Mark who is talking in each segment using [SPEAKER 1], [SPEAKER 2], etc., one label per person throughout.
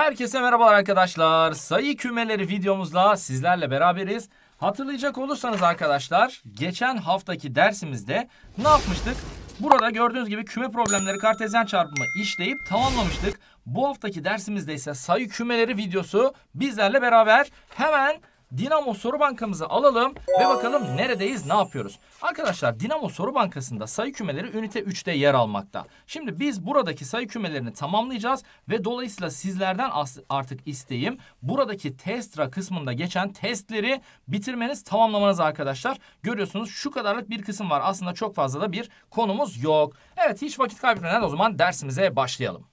[SPEAKER 1] Herkese merhabalar arkadaşlar. Sayı kümeleri videomuzla sizlerle beraberiz. Hatırlayacak olursanız arkadaşlar geçen haftaki dersimizde ne yapmıştık? Burada gördüğünüz gibi küme problemleri kartezyen çarpımı işleyip tamamlamıştık. Bu haftaki dersimizde ise sayı kümeleri videosu bizlerle beraber hemen Dinamo soru bankamızı alalım ve bakalım neredeyiz ne yapıyoruz. Arkadaşlar Dinamo soru bankasında sayı kümeleri ünite 3'te yer almakta. Şimdi biz buradaki sayı kümelerini tamamlayacağız ve dolayısıyla sizlerden artık isteğim buradaki testra kısmında geçen testleri bitirmeniz tamamlamanız arkadaşlar. Görüyorsunuz şu kadarlık bir kısım var aslında çok fazla da bir konumuz yok. Evet hiç vakit kaybetmeden o zaman dersimize başlayalım.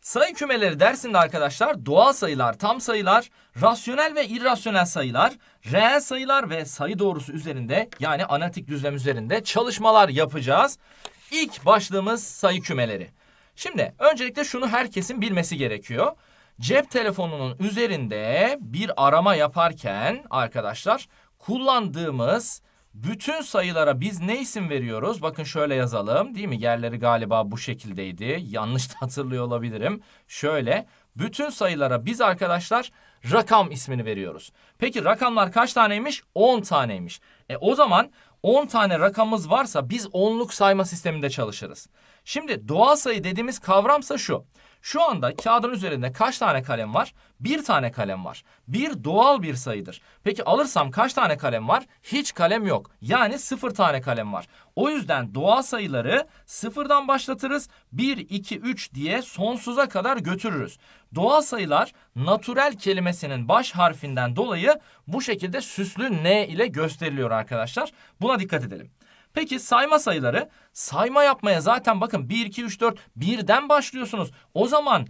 [SPEAKER 1] Sayı kümeleri dersinde arkadaşlar doğal sayılar, tam sayılar, rasyonel ve irrasyonel sayılar, reel sayılar ve sayı doğrusu üzerinde yani analitik düzlem üzerinde çalışmalar yapacağız. İlk başlığımız sayı kümeleri. Şimdi öncelikle şunu herkesin bilmesi gerekiyor. Cep telefonunun üzerinde bir arama yaparken arkadaşlar kullandığımız bütün sayılara biz ne isim veriyoruz? Bakın şöyle yazalım değil mi? Yerleri galiba bu şekildeydi. Yanlış da hatırlıyor olabilirim. Şöyle bütün sayılara biz arkadaşlar rakam ismini veriyoruz. Peki rakamlar kaç taneymiş? 10 taneymiş. E o zaman 10 tane rakamımız varsa biz onluk sayma sisteminde çalışırız. Şimdi doğal sayı dediğimiz kavramsa şu. Şu anda kağıdın üzerinde kaç tane kalem var? Bir tane kalem var. Bir doğal bir sayıdır. Peki alırsam kaç tane kalem var? Hiç kalem yok. Yani sıfır tane kalem var. O yüzden doğal sayıları sıfırdan başlatırız. 1, 2, 3 diye sonsuza kadar götürürüz. Doğal sayılar natürel kelimesinin baş harfinden dolayı bu şekilde süslü N ile gösteriliyor arkadaşlar. Buna dikkat edelim. Peki sayma sayıları sayma yapmaya zaten bakın 1, 2, 3, 4 birden başlıyorsunuz. O zaman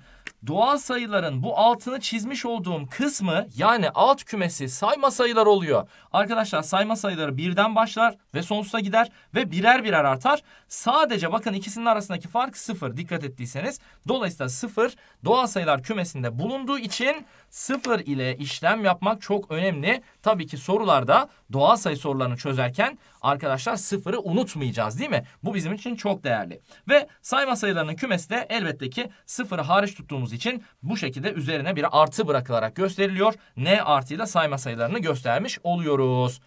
[SPEAKER 1] doğal sayıların bu altını çizmiş olduğum kısmı yani alt kümesi sayma sayılar oluyor. Arkadaşlar sayma sayıları birden başlar ve sonsuza gider ve birer birer artar. Sadece bakın ikisinin arasındaki fark sıfır dikkat ettiyseniz. Dolayısıyla sıfır doğal sayılar kümesinde bulunduğu için sıfır ile işlem yapmak çok önemli. Tabii ki sorularda doğal sayı sorularını çözerken arkadaşlar sıfırı unutmayacağız değil mi? Bu bizim için çok değerli. Ve sayma sayılarının kümesi de elbette ki sıfırı hariç tuttuğumuz olduğumuz için bu şekilde üzerine bir artı bırakılarak gösteriliyor. N artıyla sayma sayılarını göstermiş oluyoruz.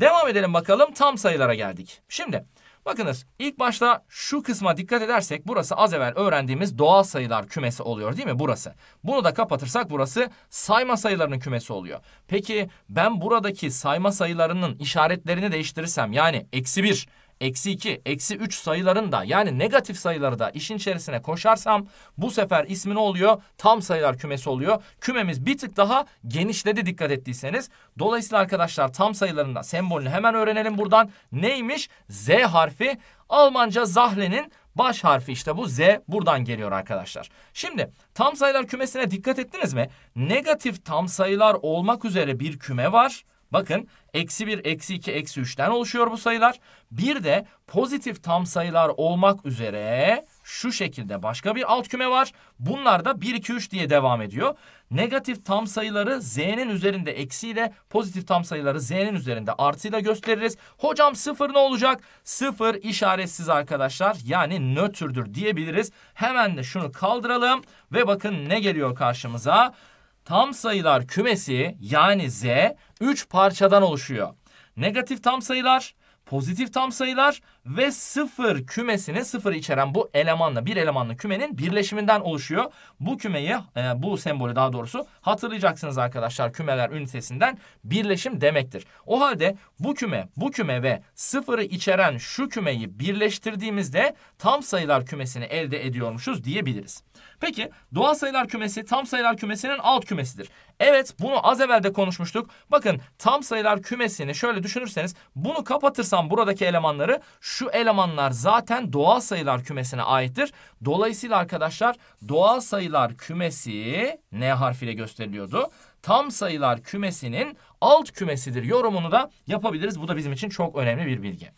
[SPEAKER 1] Devam edelim bakalım tam sayılara geldik. Şimdi bakınız ilk başta şu kısma dikkat edersek burası az evvel öğrendiğimiz doğal sayılar kümesi oluyor değil mi burası? Bunu da kapatırsak burası sayma sayılarının kümesi oluyor. Peki ben buradaki sayma sayılarının işaretlerini değiştirirsem yani eksi bir eksi 2, eksi 3 sayıların da yani negatif sayıları da işin içerisine koşarsam bu sefer ismi ne oluyor? Tam sayılar kümesi oluyor. Kümemiz bir tık daha genişledi dikkat ettiyseniz. Dolayısıyla arkadaşlar tam sayılarında da sembolünü hemen öğrenelim buradan. Neymiş? Z harfi Almanca Zahle'nin Baş harfi işte bu Z buradan geliyor arkadaşlar. Şimdi tam sayılar kümesine dikkat ettiniz mi? Negatif tam sayılar olmak üzere bir küme var. Bakın eksi 1, eksi 2, eksi 3'ten oluşuyor bu sayılar. Bir de pozitif tam sayılar olmak üzere şu şekilde başka bir alt küme var. Bunlar da 1, 2, 3 diye devam ediyor. Negatif tam sayıları z'nin üzerinde eksiyle, pozitif tam sayıları z'nin üzerinde artıyla gösteririz. Hocam sıfır ne olacak? Sıfır işaretsiz arkadaşlar. Yani nötrdür diyebiliriz. Hemen de şunu kaldıralım ve bakın ne geliyor karşımıza? tam sayılar kümesi yani Z 3 parçadan oluşuyor. Negatif tam sayılar, pozitif tam sayılar ve sıfır kümesini sıfır içeren bu elemanla bir elemanlı kümenin birleşiminden oluşuyor. Bu kümeyi e, bu sembolü daha doğrusu hatırlayacaksınız arkadaşlar kümeler ünitesinden birleşim demektir. O halde bu küme bu küme ve sıfırı içeren şu kümeyi birleştirdiğimizde tam sayılar kümesini elde ediyormuşuz diyebiliriz. Peki doğal sayılar kümesi tam sayılar kümesinin alt kümesidir. Evet bunu az evvel de konuşmuştuk. Bakın tam sayılar kümesini şöyle düşünürseniz bunu kapatırsam buradaki elemanları şu elemanlar zaten doğal sayılar kümesine aittir. Dolayısıyla arkadaşlar doğal sayılar kümesi N harfiyle gösteriliyordu. Tam sayılar kümesinin alt kümesidir yorumunu da yapabiliriz. Bu da bizim için çok önemli bir bilgi.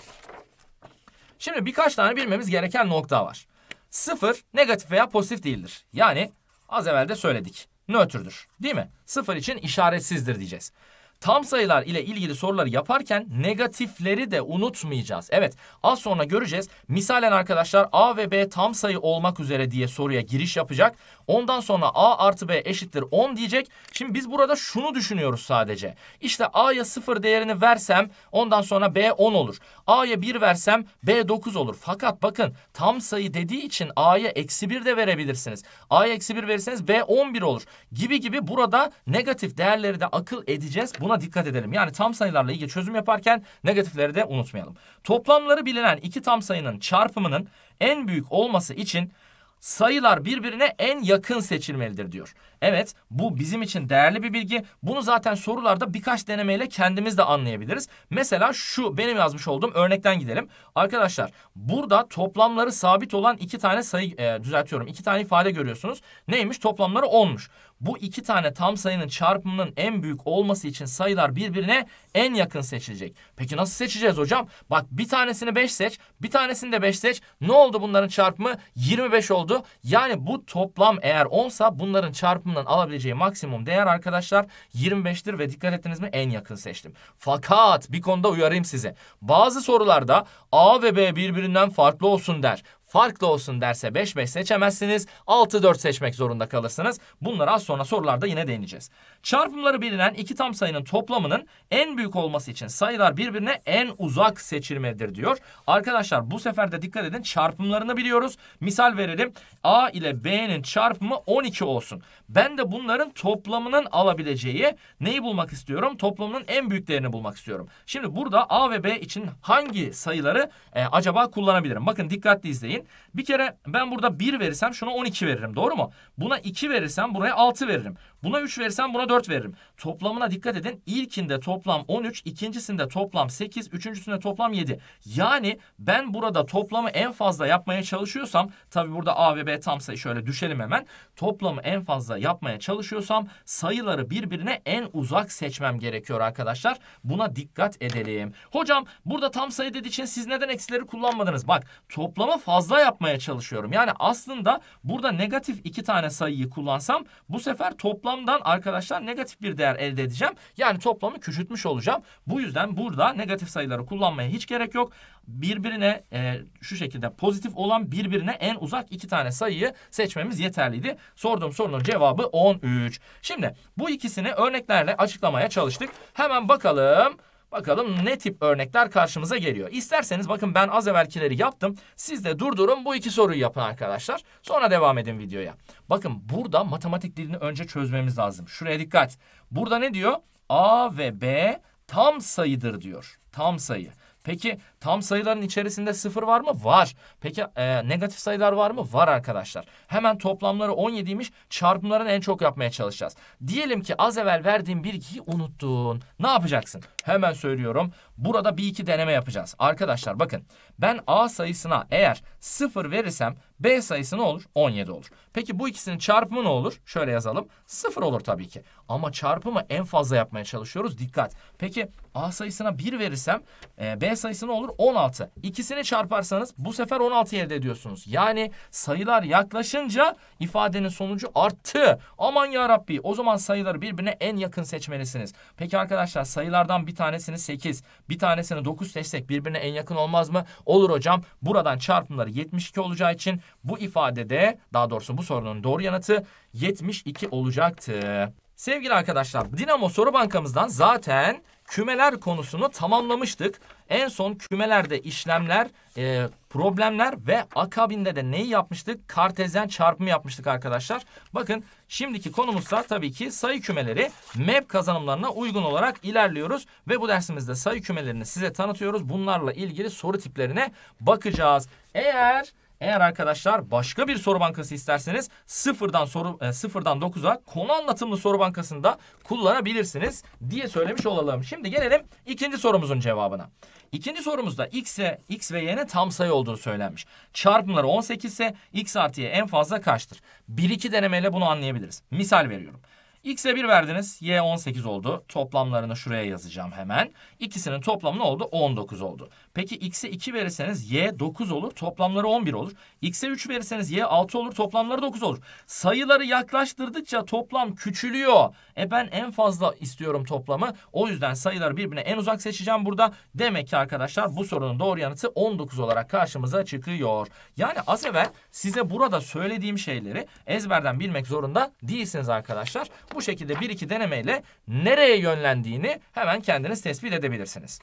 [SPEAKER 1] Şimdi birkaç tane bilmemiz gereken nokta var. Sıfır negatif veya pozitif değildir. Yani az evvel de söyledik. Nötrdür değil mi? Sıfır için işaretsizdir diyeceğiz. Tam sayılar ile ilgili soruları yaparken negatifleri de unutmayacağız. Evet az sonra göreceğiz. Misalen arkadaşlar A ve B tam sayı olmak üzere diye soruya giriş yapacak. Ondan sonra A artı B eşittir 10 diyecek. Şimdi biz burada şunu düşünüyoruz sadece. İşte A'ya 0 değerini versem ondan sonra B 10 olur. A'ya 1 versem B 9 olur. Fakat bakın tam sayı dediği için A'ya eksi 1 de verebilirsiniz. A'ya eksi 1 verirseniz B 11 olur. Gibi gibi burada negatif değerleri de akıl edeceğiz. Bunu Buna dikkat edelim. Yani tam sayılarla ilgili çözüm yaparken negatifleri de unutmayalım. Toplamları bilinen iki tam sayının çarpımının en büyük olması için sayılar birbirine en yakın seçilmelidir diyor. Evet bu bizim için değerli bir bilgi. Bunu zaten sorularda birkaç denemeyle kendimiz de anlayabiliriz. Mesela şu benim yazmış olduğum örnekten gidelim. Arkadaşlar burada toplamları sabit olan iki tane sayı e, düzeltiyorum. İki tane ifade görüyorsunuz. Neymiş? Toplamları 10'muş. Bu iki tane tam sayının çarpımının en büyük olması için sayılar birbirine en yakın seçilecek. Peki nasıl seçeceğiz hocam? Bak bir tanesini 5 seç, bir tanesini de 5 seç. Ne oldu bunların çarpımı? 25 oldu. Yani bu toplam eğer 10 bunların çarpımı çarpımından alabileceği maksimum değer arkadaşlar 25'tir ve dikkat ettiniz mi en yakın seçtim. Fakat bir konuda uyarayım size. Bazı sorularda A ve B birbirinden farklı olsun der farklı olsun derse 5-5 seçemezsiniz. 6-4 seçmek zorunda kalırsınız. Bunlara az sonra sorularda yine değineceğiz. Çarpımları bilinen iki tam sayının toplamının en büyük olması için sayılar birbirine en uzak seçilmedir diyor. Arkadaşlar bu sefer de dikkat edin çarpımlarını biliyoruz. Misal verelim A ile B'nin çarpımı 12 olsun. Ben de bunların toplamının alabileceği neyi bulmak istiyorum? Toplamının en büyüklerini bulmak istiyorum. Şimdi burada A ve B için hangi sayıları e, acaba kullanabilirim? Bakın dikkatli izleyin. Örneğin bir kere ben burada 1 verirsem şuna 12 veririm doğru mu? Buna 2 verirsem buraya 6 veririm. Buna 3 verirsem buna 4 veririm. Toplamına dikkat edin. İlkinde toplam 13, ikincisinde toplam 8, üçüncüsünde toplam 7. Yani ben burada toplamı en fazla yapmaya çalışıyorsam tabi burada A ve B tam sayı şöyle düşelim hemen. Toplamı en fazla yapmaya çalışıyorsam sayıları birbirine en uzak seçmem gerekiyor arkadaşlar. Buna dikkat edelim. Hocam burada tam sayı dediği için siz neden eksileri kullanmadınız? Bak toplamı fazla fazla yapmaya çalışıyorum. Yani aslında burada negatif iki tane sayıyı kullansam bu sefer toplamdan arkadaşlar negatif bir değer elde edeceğim. Yani toplamı küçültmüş olacağım. Bu yüzden burada negatif sayıları kullanmaya hiç gerek yok. Birbirine e, şu şekilde pozitif olan birbirine en uzak iki tane sayıyı seçmemiz yeterliydi. Sorduğum sorunun cevabı 13. Şimdi bu ikisini örneklerle açıklamaya çalıştık. Hemen bakalım. Bakalım ne tip örnekler karşımıza geliyor. İsterseniz bakın ben az evvelkileri yaptım. Siz de durdurun bu iki soruyu yapın arkadaşlar. Sonra devam edin videoya. Bakın burada matematik dilini önce çözmemiz lazım. Şuraya dikkat. Burada ne diyor? A ve B tam sayıdır diyor. Tam sayı. Peki tam sayıların içerisinde sıfır var mı? Var. Peki e, negatif sayılar var mı? Var arkadaşlar. Hemen toplamları 17'ymiş. Çarpımlarını en çok yapmaya çalışacağız. Diyelim ki az evvel verdiğim bilgiyi unuttun. Ne yapacaksın? Hemen söylüyorum. Burada bir iki deneme yapacağız. Arkadaşlar bakın ben A sayısına eğer 0 verirsem B sayısı ne olur? 17 olur. Peki bu ikisinin çarpımı ne olur? Şöyle yazalım. 0 olur tabii ki. Ama çarpımı en fazla yapmaya çalışıyoruz. Dikkat. Peki A sayısına 1 verirsem e, B sayısı ne olur? 16. İkisini çarparsanız bu sefer 16 elde ediyorsunuz. Yani sayılar yaklaşınca ifadenin sonucu arttı. Aman ya Rabbi. O zaman sayıları birbirine en yakın seçmelisiniz. Peki arkadaşlar sayılardan bir bir tanesini 8, bir tanesini 9 seçsek birbirine en yakın olmaz mı? Olur hocam. Buradan çarpımları 72 olacağı için bu ifadede daha doğrusu bu sorunun doğru yanıtı 72 olacaktı. Sevgili arkadaşlar Dinamo soru bankamızdan zaten kümeler konusunu tamamlamıştık. En son kümelerde işlemler e, problemler ve akabinde de neyi yapmıştık? Kartezyen çarpımı yapmıştık arkadaşlar. Bakın şimdiki konumuzda tabii ki sayı kümeleri map kazanımlarına uygun olarak ilerliyoruz. Ve bu dersimizde sayı kümelerini size tanıtıyoruz. Bunlarla ilgili soru tiplerine bakacağız. Eğer eğer arkadaşlar başka bir soru bankası isterseniz sıfırdan soru e, sıfırdan 9'a konu anlatımlı soru bankasında kullanabilirsiniz diye söylemiş olalım. Şimdi gelelim ikinci sorumuzun cevabına. İkinci sorumuzda x'e x ve y'nin tam sayı olduğu söylenmiş. Çarpımları 18 ise x artı y en fazla kaçtır? Bir iki denemeyle bunu anlayabiliriz. Misal veriyorum. X'e 1 verdiniz. Y 18 oldu. Toplamlarını şuraya yazacağım hemen. İkisinin toplamı ne oldu? 19 oldu. Peki X'e 2 verirseniz Y 9 olur. Toplamları 11 olur. X'e 3 verirseniz Y 6 olur. Toplamları 9 olur. Sayıları yaklaştırdıkça toplam küçülüyor. E ben en fazla istiyorum toplamı. O yüzden sayıları birbirine en uzak seçeceğim burada. Demek ki arkadaşlar bu sorunun doğru yanıtı 19 olarak karşımıza çıkıyor. Yani az evvel size burada söylediğim şeyleri ezberden bilmek zorunda değilsiniz arkadaşlar. Bu şekilde bir iki denemeyle nereye yönlendiğini hemen kendiniz tespit edebilirsiniz.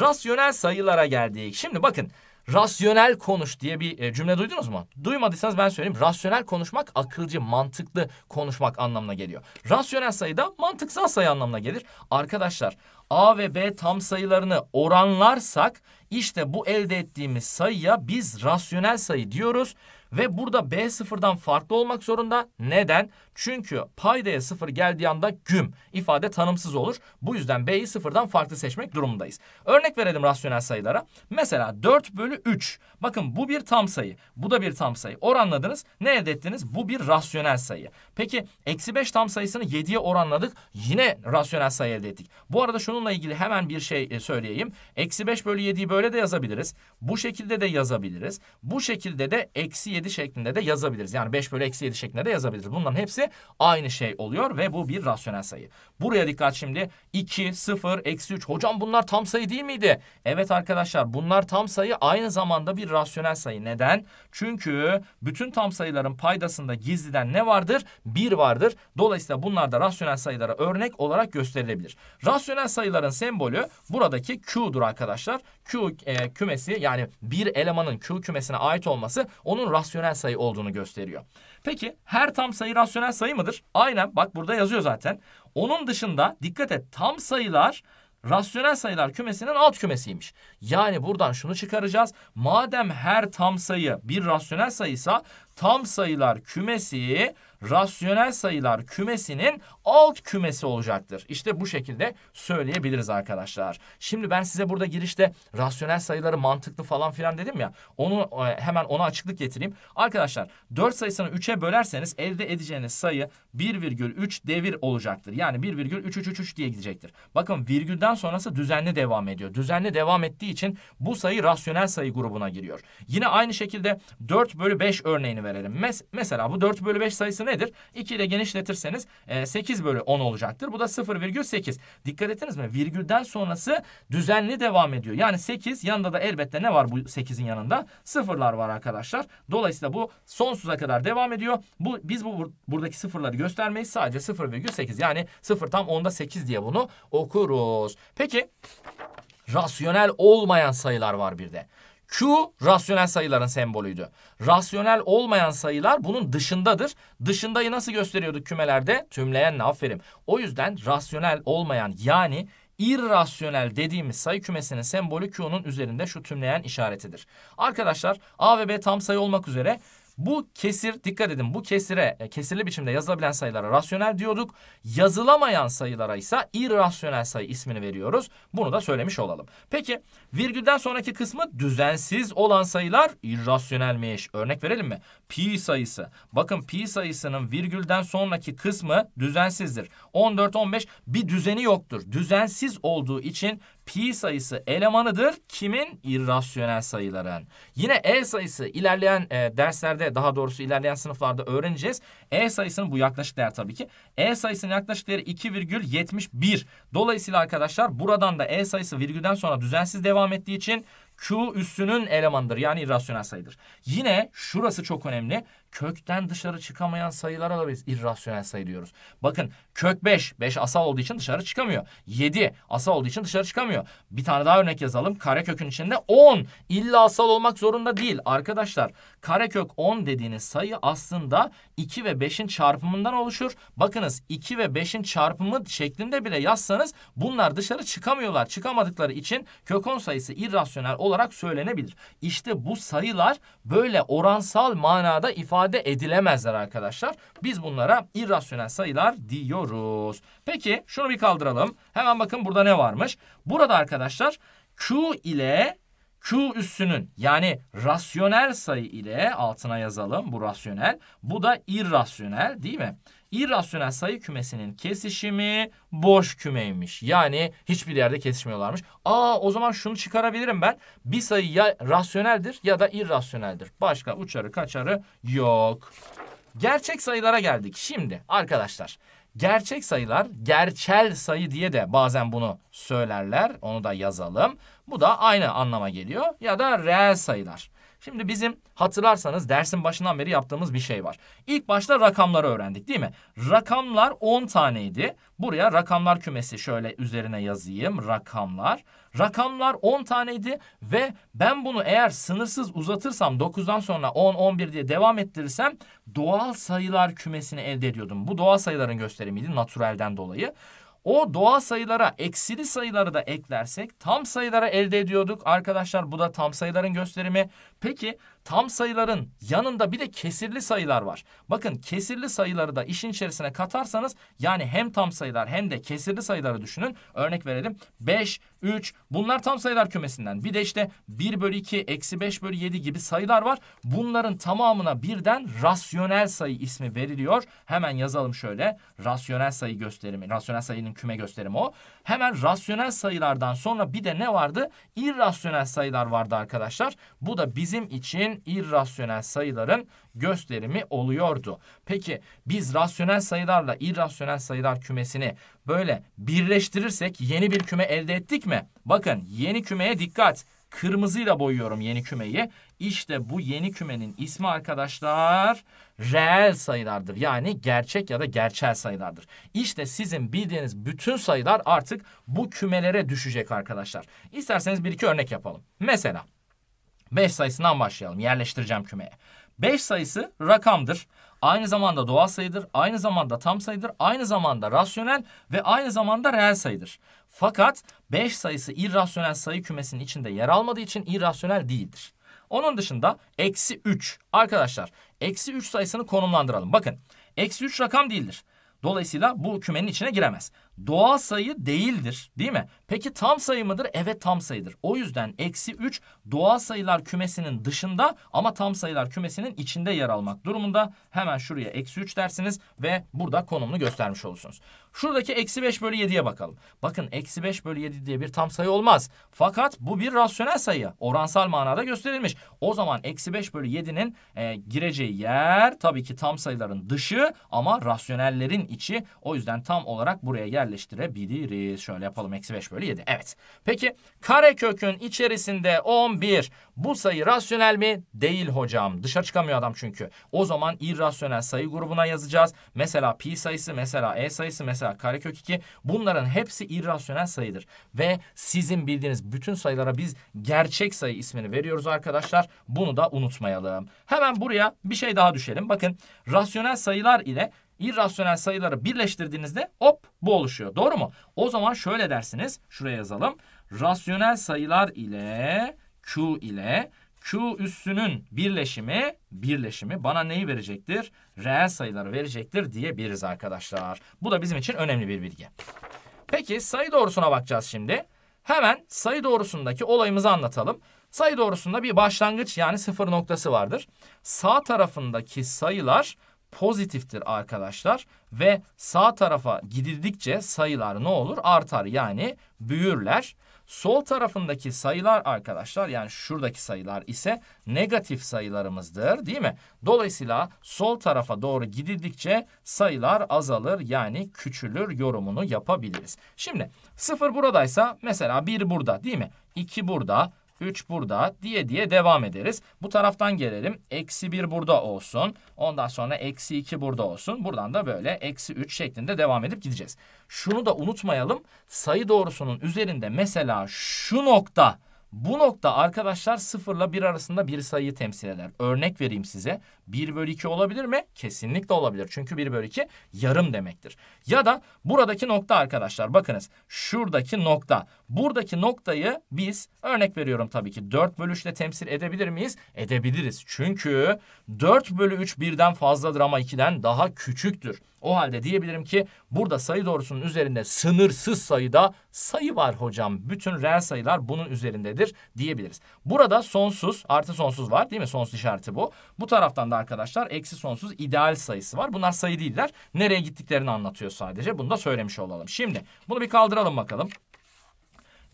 [SPEAKER 1] Rasyonel sayılara geldik. Şimdi bakın rasyonel konuş diye bir e, cümle duydunuz mu? Duymadıysanız ben söyleyeyim. Rasyonel konuşmak akılcı, mantıklı konuşmak anlamına geliyor. Rasyonel sayı da mantıksal sayı anlamına gelir. Arkadaşlar A ve B tam sayılarını oranlarsak işte bu elde ettiğimiz sayıya biz rasyonel sayı diyoruz ve burada B sıfırdan farklı olmak zorunda. Neden? Çünkü paydaya sıfır geldiği anda güm ifade tanımsız olur. Bu yüzden B'yi sıfırdan farklı seçmek durumundayız. Örnek verelim rasyonel sayılara. Mesela 4 bölü 3. Bakın bu bir tam sayı. Bu da bir tam sayı. Oranladınız. Ne elde ettiniz? Bu bir rasyonel sayı. Peki eksi 5 tam sayısını 7'ye oranladık. Yine rasyonel sayı elde ettik. Bu arada şununla ilgili hemen bir şey e, söyleyeyim. Eksi 5 bölü 7'yi böyle de yazabiliriz. Bu şekilde de yazabiliriz. Bu şekilde de eksi 7 şeklinde de yazabiliriz. Yani 5 bölü eksi 7 şeklinde de yazabiliriz. Bunların hepsi aynı şey oluyor ve bu bir rasyonel sayı. Buraya dikkat şimdi. 2, 0, eksi 3. Hocam bunlar tam sayı değil miydi? Evet arkadaşlar bunlar tam sayı aynı zamanda bir rasyonel sayı. Neden? Çünkü bütün tam sayıların paydasında gizliden ne vardır? 1 vardır. Dolayısıyla bunlar da rasyonel sayılara örnek olarak gösterilebilir. Rasyonel sayıların sembolü buradaki Q'dur arkadaşlar. Q e, kümesi yani bir elemanın Q kümesine ait olması onun rasyonel rasyonel sayı olduğunu gösteriyor. Peki her tam sayı rasyonel sayı mıdır? Aynen bak burada yazıyor zaten. Onun dışında dikkat et tam sayılar rasyonel sayılar kümesinin alt kümesiymiş. Yani buradan şunu çıkaracağız. Madem her tam sayı bir rasyonel sayıysa tam sayılar kümesi rasyonel sayılar kümesinin alt kümesi olacaktır. İşte bu şekilde söyleyebiliriz arkadaşlar. Şimdi ben size burada girişte rasyonel sayıları mantıklı falan filan dedim ya. Onu e, hemen ona açıklık getireyim. Arkadaşlar 4 sayısını 3'e bölerseniz elde edeceğiniz sayı 1,3 devir olacaktır. Yani 1,3333 diye gidecektir. Bakın virgülden sonrası düzenli devam ediyor. Düzenli devam ettiği için bu sayı rasyonel sayı grubuna giriyor. Yine aynı şekilde 4 bölü 5 örneğini verelim. Mes mesela bu 4 bölü 5 sayısını nedir? 2 ile genişletirseniz e, 8 bölü 10 olacaktır. Bu da 0,8. Dikkat ettiniz mi? Virgülden sonrası düzenli devam ediyor. Yani 8 yanında da elbette ne var bu 8'in yanında? Sıfırlar var arkadaşlar. Dolayısıyla bu sonsuza kadar devam ediyor. Bu Biz bu buradaki sıfırları göstermeyiz. Sadece 0,8 yani 0 tam onda 8 diye bunu okuruz. Peki rasyonel olmayan sayılar var bir de. Q rasyonel sayıların sembolüydü. Rasyonel olmayan sayılar bunun dışındadır. Dışındayı nasıl gösteriyorduk kümelerde? Tümleyenle aferin. O yüzden rasyonel olmayan yani irrasyonel dediğimiz sayı kümesinin sembolü Q'nun üzerinde şu tümleyen işaretidir. Arkadaşlar A ve B tam sayı olmak üzere bu kesir dikkat edin bu kesire e, kesirli biçimde yazılabilen sayılara rasyonel diyorduk. Yazılamayan sayılara ise irrasyonel sayı ismini veriyoruz. Bunu da söylemiş olalım. Peki virgülden sonraki kısmı düzensiz olan sayılar irrasyonelmiş. Örnek verelim mi? Pi sayısı. Bakın pi sayısının virgülden sonraki kısmı düzensizdir. 14, 15 bir düzeni yoktur. Düzensiz olduğu için pi sayısı elemanıdır. Kimin? irrasyonel sayıların. Yine e sayısı ilerleyen e, derslerde daha doğrusu ilerleyen sınıflarda öğreneceğiz. E sayısının bu yaklaşık değer tabii ki. E sayısının yaklaşık değeri 2,71. Dolayısıyla arkadaşlar buradan da e sayısı virgülden sonra düzensiz devam ettiği için Q üssünün elemandır Yani irrasyonel sayıdır. Yine şurası çok önemli. Kökten dışarı çıkamayan sayılara da biz irrasyonel sayı diyoruz. Bakın kök 5. 5 asal olduğu için dışarı çıkamıyor. 7 asal olduğu için dışarı çıkamıyor. Bir tane daha örnek yazalım. Kare kökün içinde 10. İlla asal olmak zorunda değil. Arkadaşlar karekök 10 dediğiniz sayı aslında 2 ve 5'in çarpımından oluşur. Bakınız 2 ve 5'in çarpımı şeklinde bile yazsanız bunlar dışarı çıkamıyorlar. Çıkamadıkları için kök 10 sayısı irrasyonel olarak söylenebilir. İşte bu sayılar böyle oransal manada ifade edilemezler arkadaşlar. Biz bunlara irrasyonel sayılar diyoruz. Peki şunu bir kaldıralım. Hemen bakın burada ne varmış? Burada arkadaşlar Q ile Q üssünün yani rasyonel sayı ile altına yazalım bu rasyonel. Bu da irrasyonel değil mi? İrrasyonel sayı kümesinin kesişimi boş kümeymiş. Yani hiçbir yerde kesişmiyorlarmış. Aa o zaman şunu çıkarabilirim ben. Bir sayı ya rasyoneldir ya da irrasyoneldir. Başka uçarı kaçarı yok. Gerçek sayılara geldik şimdi arkadaşlar. Gerçek sayılar gerçel sayı diye de bazen bunu söylerler. Onu da yazalım. Bu da aynı anlama geliyor. Ya da reel sayılar. Şimdi bizim hatırlarsanız dersin başından beri yaptığımız bir şey var. İlk başta rakamları öğrendik değil mi? Rakamlar 10 taneydi. Buraya rakamlar kümesi şöyle üzerine yazayım. Rakamlar. Rakamlar 10 taneydi ve ben bunu eğer sınırsız uzatırsam 9'dan sonra 10, 11 diye devam ettirirsem doğal sayılar kümesini elde ediyordum. Bu doğal sayıların gösterimiydi natürelden dolayı. O doğal sayılara eksili sayıları da eklersek tam sayılara elde ediyorduk. Arkadaşlar bu da tam sayıların gösterimi. Peki tam sayıların yanında bir de kesirli sayılar var. Bakın kesirli sayıları da işin içerisine katarsanız yani hem tam sayılar hem de kesirli sayıları düşünün. Örnek verelim 5, 3 bunlar tam sayılar kümesinden. Bir de işte 1 bölü 2, eksi 5 bölü 7 gibi sayılar var. Bunların tamamına birden rasyonel sayı ismi veriliyor. Hemen yazalım şöyle rasyonel sayı gösterimi. Rasyonel sayının küme gösterimi o. Hemen rasyonel sayılardan sonra bir de ne vardı? İrrasyonel sayılar vardı arkadaşlar. Bu da bizim için irrasyonel sayıların gösterimi oluyordu. Peki biz rasyonel sayılarla irrasyonel sayılar kümesini böyle birleştirirsek yeni bir küme elde ettik mi? Bakın yeni kümeye dikkat. Kırmızıyla boyuyorum yeni kümeyi. İşte bu yeni kümenin ismi arkadaşlar reel sayılardır. Yani gerçek ya da gerçel sayılardır. İşte sizin bildiğiniz bütün sayılar artık bu kümelere düşecek arkadaşlar. İsterseniz bir iki örnek yapalım. Mesela 5 sayısından başlayalım. Yerleştireceğim kümeye. 5 sayısı rakamdır. Aynı zamanda doğal sayıdır. Aynı zamanda tam sayıdır. Aynı zamanda rasyonel ve aynı zamanda reel sayıdır. Fakat 5 sayısı irrasyonel sayı kümesinin içinde yer almadığı için irrasyonel değildir. Onun dışında eksi 3. Arkadaşlar eksi 3 sayısını konumlandıralım. Bakın eksi 3 rakam değildir. Dolayısıyla bu kümenin içine giremez doğal sayı değildir değil mi? Peki tam sayı mıdır? Evet tam sayıdır. O yüzden eksi 3 doğal sayılar kümesinin dışında ama tam sayılar kümesinin içinde yer almak durumunda. Hemen şuraya eksi 3 dersiniz ve burada konumunu göstermiş olursunuz. Şuradaki eksi 5 bölü 7'ye bakalım. Bakın eksi 5 bölü 7 diye bir tam sayı olmaz. Fakat bu bir rasyonel sayı. Oransal manada gösterilmiş. O zaman eksi 5 bölü 7'nin e, gireceği yer tabii ki tam sayıların dışı ama rasyonellerin içi. O yüzden tam olarak buraya gel yerleştirebiliriz. Şöyle yapalım. Eksi 5 bölü 7. Evet. Peki karekökün içerisinde 11. Bu sayı rasyonel mi? Değil hocam. Dışarı çıkamıyor adam çünkü. O zaman irrasyonel sayı grubuna yazacağız. Mesela pi sayısı, mesela e sayısı, mesela karekök 2. Bunların hepsi irrasyonel sayıdır. Ve sizin bildiğiniz bütün sayılara biz gerçek sayı ismini veriyoruz arkadaşlar. Bunu da unutmayalım. Hemen buraya bir şey daha düşelim. Bakın rasyonel sayılar ile irrasyonel sayıları birleştirdiğinizde hop bu oluşuyor. Doğru mu? O zaman şöyle dersiniz. Şuraya yazalım. Rasyonel sayılar ile Q ile Q üssünün birleşimi birleşimi bana neyi verecektir? Reel sayıları verecektir diyebiliriz arkadaşlar. Bu da bizim için önemli bir bilgi. Peki sayı doğrusuna bakacağız şimdi. Hemen sayı doğrusundaki olayımızı anlatalım. Sayı doğrusunda bir başlangıç yani sıfır noktası vardır. Sağ tarafındaki sayılar pozitiftir arkadaşlar ve sağ tarafa gidildikçe sayılar ne olur? Artar yani büyürler. Sol tarafındaki sayılar arkadaşlar yani şuradaki sayılar ise negatif sayılarımızdır değil mi? Dolayısıyla sol tarafa doğru gidildikçe sayılar azalır yani küçülür yorumunu yapabiliriz. Şimdi sıfır buradaysa mesela bir burada değil mi? 2 burada, 3 burada diye diye devam ederiz. Bu taraftan gelelim. Eksi 1 burada olsun. Ondan sonra eksi 2 burada olsun. Buradan da böyle eksi 3 şeklinde devam edip gideceğiz. Şunu da unutmayalım. Sayı doğrusunun üzerinde mesela şu nokta bu nokta arkadaşlar sıfırla bir arasında bir sayıyı temsil eder. Örnek vereyim size. 1 bölü 2 olabilir mi? Kesinlikle olabilir. Çünkü 1 bölü 2 yarım demektir. Ya da buradaki nokta arkadaşlar bakınız şuradaki nokta. Buradaki noktayı biz örnek veriyorum tabii ki 4 bölü 3 ile temsil edebilir miyiz? Edebiliriz. Çünkü 4 bölü 3 birden fazladır ama 2'den daha küçüktür. O halde diyebilirim ki burada sayı doğrusunun üzerinde sınırsız sayıda sayı var hocam. Bütün reel sayılar bunun üzerindedir diyebiliriz. Burada sonsuz artı sonsuz var değil mi? Sonsuz işareti bu. Bu taraftan da arkadaşlar eksi sonsuz ideal sayısı var. Bunlar sayı değiller. Nereye gittiklerini anlatıyor sadece. Bunu da söylemiş olalım. Şimdi bunu bir kaldıralım bakalım.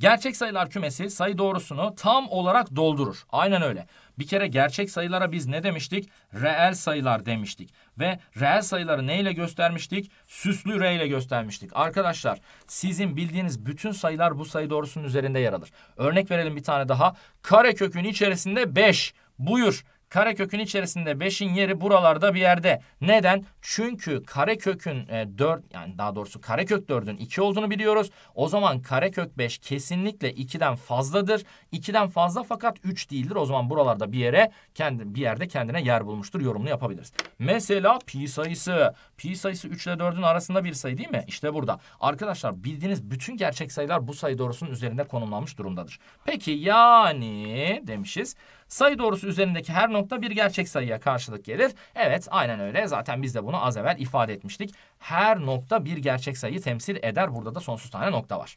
[SPEAKER 1] Gerçek sayılar kümesi sayı doğrusunu tam olarak doldurur. Aynen öyle. Bir kere gerçek sayılara biz ne demiştik? Reel sayılar demiştik. Ve reel sayıları neyle göstermiştik? Süslü R ile göstermiştik. Arkadaşlar sizin bildiğiniz bütün sayılar bu sayı doğrusunun üzerinde yer alır. Örnek verelim bir tane daha. Kare kökün içerisinde 5. Buyur. Karekökün içerisinde 5'in yeri buralarda bir yerde. Neden? Çünkü karekökün 4 e, yani daha doğrusu karekök 4'ün 2 olduğunu biliyoruz. O zaman karekök 5 kesinlikle 2'den fazladır. 2'den fazla fakat 3 değildir. O zaman buralarda bir yere kendi bir yerde kendine yer bulmuştur. Yorumunu yapabiliriz. Mesela pi sayısı. Pi sayısı 3 ile 4'ün arasında bir sayı değil mi? İşte burada. Arkadaşlar bildiğiniz bütün gerçek sayılar bu sayı doğrusunun üzerinde konumlanmış durumdadır. Peki yani demişiz. Sayı doğrusu üzerindeki her nokta bir gerçek sayıya karşılık gelir. Evet aynen öyle. Zaten biz de bunu az evvel ifade etmiştik. Her nokta bir gerçek sayıyı temsil eder. Burada da sonsuz tane nokta var.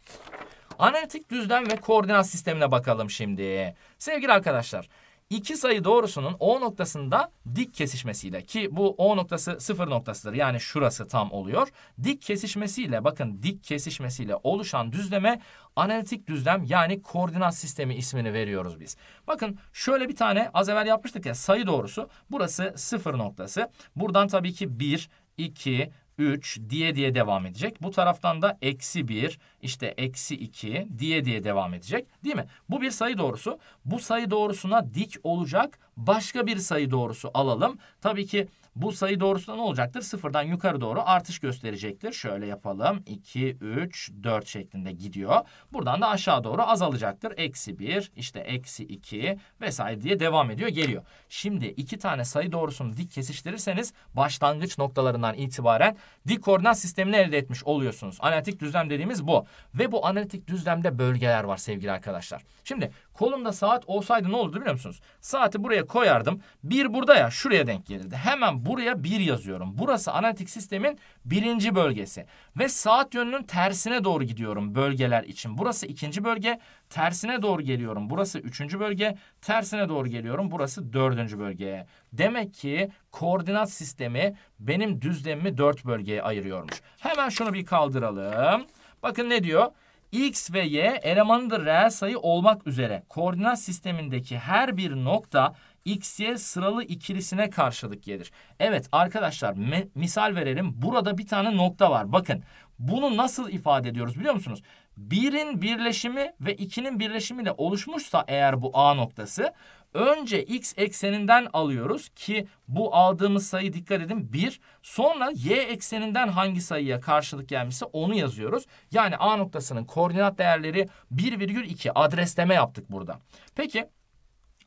[SPEAKER 1] Analitik düzlem ve koordinat sistemine bakalım şimdi. Sevgili arkadaşlar iki sayı doğrusunun O noktasında dik kesişmesiyle ki bu O noktası sıfır noktasıdır yani şurası tam oluyor. Dik kesişmesiyle bakın dik kesişmesiyle oluşan düzleme analitik düzlem yani koordinat sistemi ismini veriyoruz biz. Bakın şöyle bir tane az evvel yapmıştık ya sayı doğrusu burası sıfır noktası. Buradan tabii ki 1, 2, 3 diye diye devam edecek. Bu taraftan da eksi 1 işte eksi 2 diye diye devam edecek değil mi? Bu bir sayı doğrusu. Bu sayı doğrusuna dik olacak başka bir sayı doğrusu alalım. Tabii ki bu sayı doğrusunda ne olacaktır? Sıfırdan yukarı doğru artış gösterecektir. Şöyle yapalım. 2, 3, 4 şeklinde gidiyor. Buradan da aşağı doğru azalacaktır. Eksi 1, işte eksi 2 vesaire diye devam ediyor geliyor. Şimdi iki tane sayı doğrusunu dik kesiştirirseniz başlangıç noktalarından itibaren dik koordinat sistemini elde etmiş oluyorsunuz. Analitik düzlem dediğimiz bu. Ve bu analitik düzlemde bölgeler var sevgili arkadaşlar. Şimdi kolumda saat olsaydı ne olurdu biliyor musunuz? Saati buraya koyardım. Bir burada ya şuraya denk gelirdi. Hemen Buraya 1 yazıyorum. Burası analitik sistemin birinci bölgesi. Ve saat yönünün tersine doğru gidiyorum bölgeler için. Burası ikinci bölge. Tersine doğru geliyorum. Burası üçüncü bölge. Tersine doğru geliyorum. Burası dördüncü bölgeye. Demek ki koordinat sistemi benim düzlemimi dört bölgeye ayırıyormuş. Hemen şunu bir kaldıralım. Bakın ne diyor? X ve Y elemanıdır reel sayı olmak üzere koordinat sistemindeki her bir nokta XY sıralı ikilisine karşılık gelir. Evet arkadaşlar misal verelim. Burada bir tane nokta var. Bakın bunu nasıl ifade ediyoruz biliyor musunuz? 1'in birleşimi ve 2'nin birleşimiyle oluşmuşsa eğer bu A noktası önce x ekseninden alıyoruz ki bu aldığımız sayı dikkat edin 1. Sonra y ekseninden hangi sayıya karşılık gelmişse onu yazıyoruz. Yani A noktasının koordinat değerleri 1,2 adresleme yaptık burada. Peki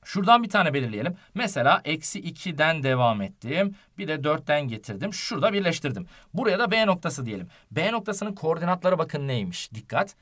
[SPEAKER 1] Şuradan bir tane belirleyelim. Mesela eksi 2'den devam ettim. Bir de 4'ten getirdim. Şurada birleştirdim. Buraya da B noktası diyelim. B noktasının koordinatları bakın neymiş. Dikkat.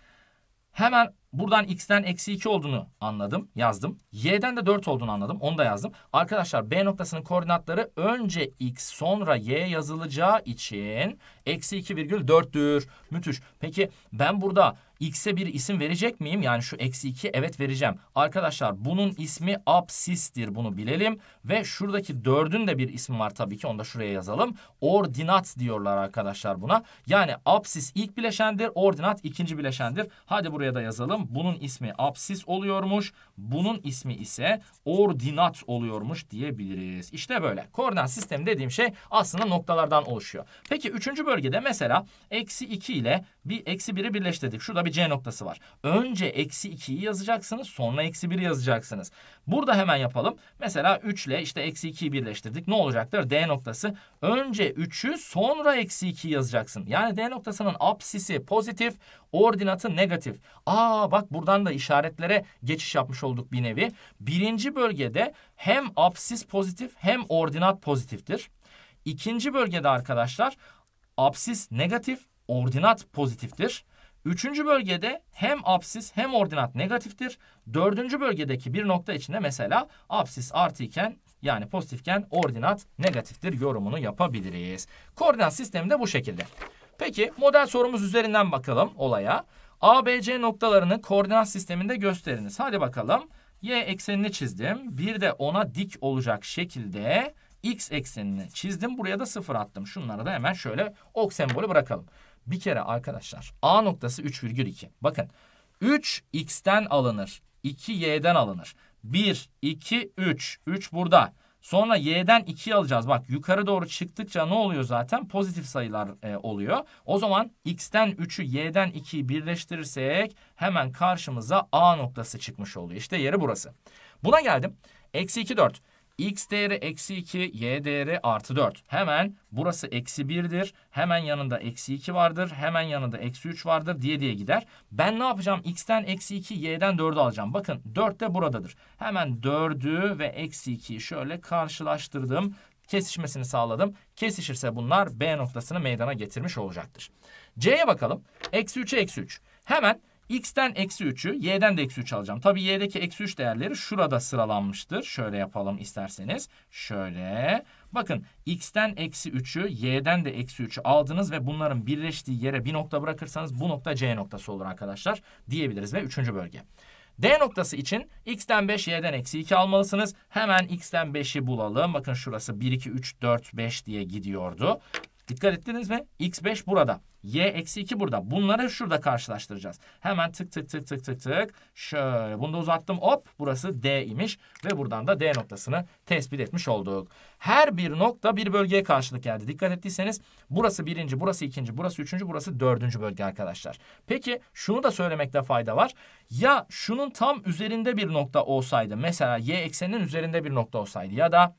[SPEAKER 1] Hemen Buradan x'ten eksi 2 olduğunu anladım. Yazdım. Y'den de 4 olduğunu anladım. Onu da yazdım. Arkadaşlar B noktasının koordinatları önce x sonra y yazılacağı için eksi 2 virgül 2,4'tür. Müthiş. Peki ben burada x'e bir isim verecek miyim? Yani şu eksi 2 evet vereceğim. Arkadaşlar bunun ismi absistir bunu bilelim. Ve şuradaki 4'ün de bir ismi var tabii ki onu da şuraya yazalım. Ordinat diyorlar arkadaşlar buna. Yani absis ilk bileşendir, ordinat ikinci bileşendir. Hadi buraya da yazalım bunun ismi absis oluyormuş. Bunun ismi ise ordinat oluyormuş diyebiliriz. İşte böyle. Koordinat sistemi dediğim şey aslında noktalardan oluşuyor. Peki üçüncü bölgede mesela eksi 2 ile bir eksi 1'i birleştirdik. Şurada bir C noktası var. Önce eksi 2'yi yazacaksınız sonra eksi 1'i yazacaksınız. Burada hemen yapalım. Mesela 3 ile işte eksi 2'yi birleştirdik. Ne olacaktır? D noktası. Önce 3'ü sonra eksi 2'yi yazacaksın. Yani D noktasının apsisi pozitif, ordinatı negatif. Aa bak buradan da işaretlere geçiş yapmış olduk bir nevi. Birinci bölgede hem absis pozitif hem ordinat pozitiftir. İkinci bölgede arkadaşlar absis negatif, ordinat pozitiftir. Üçüncü bölgede hem absis hem ordinat negatiftir. Dördüncü bölgedeki bir nokta içinde mesela absis artı yani pozitifken ordinat negatiftir yorumunu yapabiliriz. Koordinat sistemi de bu şekilde. Peki model sorumuz üzerinden bakalım olaya. ABC noktalarını koordinat sisteminde gösteriniz. Hadi bakalım. Y eksenini çizdim. Bir de ona dik olacak şekilde X eksenini çizdim. Buraya da sıfır attım. Şunları da hemen şöyle ok sembolü bırakalım. Bir kere arkadaşlar A noktası 3,2. Bakın 3 X'ten alınır. 2 Y'den alınır. 1, 2, 3. 3 burada. Sonra y'den 2'yi alacağız. Bak yukarı doğru çıktıkça ne oluyor zaten? Pozitif sayılar e, oluyor. O zaman x'ten 3'ü y'den 2'yi birleştirirsek hemen karşımıza a noktası çıkmış oluyor. İşte yeri burası. Buna geldim. Eksi 2 4 x değeri eksi 2, y değeri artı 4. Hemen burası eksi 1'dir. Hemen yanında eksi 2 vardır. Hemen yanında eksi 3 vardır diye diye gider. Ben ne yapacağım? x'ten eksi 2, y'den 4'ü alacağım. Bakın 4 de buradadır. Hemen 4'ü ve eksi 2'yi şöyle karşılaştırdım. Kesişmesini sağladım. Kesişirse bunlar B noktasını meydana getirmiş olacaktır. C'ye bakalım. Eksi 3'e eksi 3. Hemen X'ten eksi 3'ü, Y'den de eksi 3 alacağım. Tabii Y'deki eksi 3 değerleri şurada sıralanmıştır. Şöyle yapalım isterseniz. Şöyle. Bakın X'ten eksi 3'ü, Y'den de eksi 3'ü aldınız ve bunların birleştiği yere bir nokta bırakırsanız bu nokta C noktası olur arkadaşlar diyebiliriz ve üçüncü bölge. D noktası için x'ten 5, y'den eksi 2 almalısınız. Hemen x'ten 5'i bulalım. Bakın şurası 1, 2, 3, 4, 5 diye gidiyordu. Dikkat ettiniz mi? X5 burada. Y eksi 2 burada. Bunları şurada karşılaştıracağız. Hemen tık tık tık tık tık tık. Şöyle bunu da uzattım. Hop burası D imiş. Ve buradan da D noktasını tespit etmiş olduk. Her bir nokta bir bölgeye karşılık geldi. Dikkat ettiyseniz burası birinci, burası ikinci, burası üçüncü, burası dördüncü bölge arkadaşlar. Peki şunu da söylemekte fayda var. Ya şunun tam üzerinde bir nokta olsaydı. Mesela Y ekseninin üzerinde bir nokta olsaydı. Ya da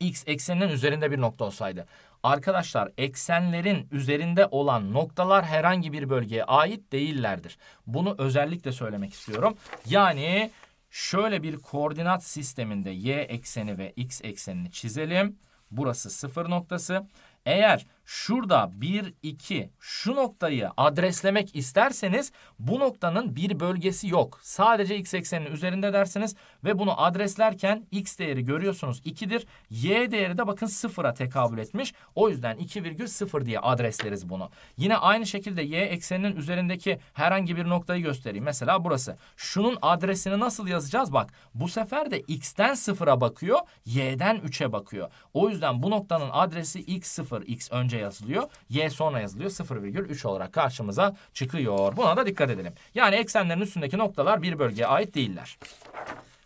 [SPEAKER 1] X ekseninin üzerinde bir nokta olsaydı. Arkadaşlar eksenlerin üzerinde olan noktalar herhangi bir bölgeye ait değillerdir. Bunu özellikle söylemek istiyorum. Yani şöyle bir koordinat sisteminde y ekseni ve x eksenini çizelim. Burası sıfır noktası. Eğer şurada 1, 2 şu noktayı adreslemek isterseniz bu noktanın bir bölgesi yok. Sadece x ekseninin üzerinde dersiniz ve bunu adreslerken x değeri görüyorsunuz 2'dir. Y değeri de bakın 0'a tekabül etmiş. O yüzden 2,0 diye adresleriz bunu. Yine aynı şekilde y ekseninin üzerindeki herhangi bir noktayı göstereyim. Mesela burası. Şunun adresini nasıl yazacağız? Bak bu sefer de x'ten 0'a bakıyor, y'den 3'e bakıyor. O yüzden bu noktanın adresi x0, x önce önce yazılıyor. Y sonra yazılıyor. 0,3 olarak karşımıza çıkıyor. Buna da dikkat edelim. Yani eksenlerin üstündeki noktalar bir bölgeye ait değiller.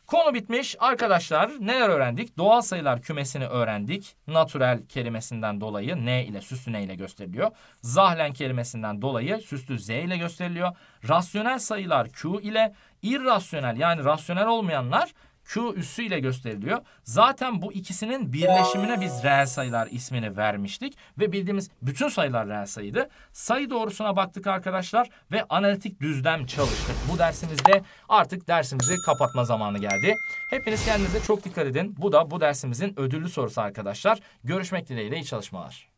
[SPEAKER 1] Konu bitmiş. Arkadaşlar neler öğrendik? Doğal sayılar kümesini öğrendik. Natürel kelimesinden dolayı N ile süslü N ile gösteriliyor. Zahlen kelimesinden dolayı süslü Z ile gösteriliyor. Rasyonel sayılar Q ile irrasyonel yani rasyonel olmayanlar Q üssü ile gösteriliyor. Zaten bu ikisinin birleşimine biz reel sayılar ismini vermiştik ve bildiğimiz bütün sayılar reel sayıydı. Sayı doğrusuna baktık arkadaşlar ve analitik düzlem çalıştık. Bu dersimizde artık dersimizi kapatma zamanı geldi. Hepiniz kendinize çok dikkat edin. Bu da bu dersimizin ödüllü sorusu arkadaşlar. Görüşmek dileğiyle iyi çalışmalar.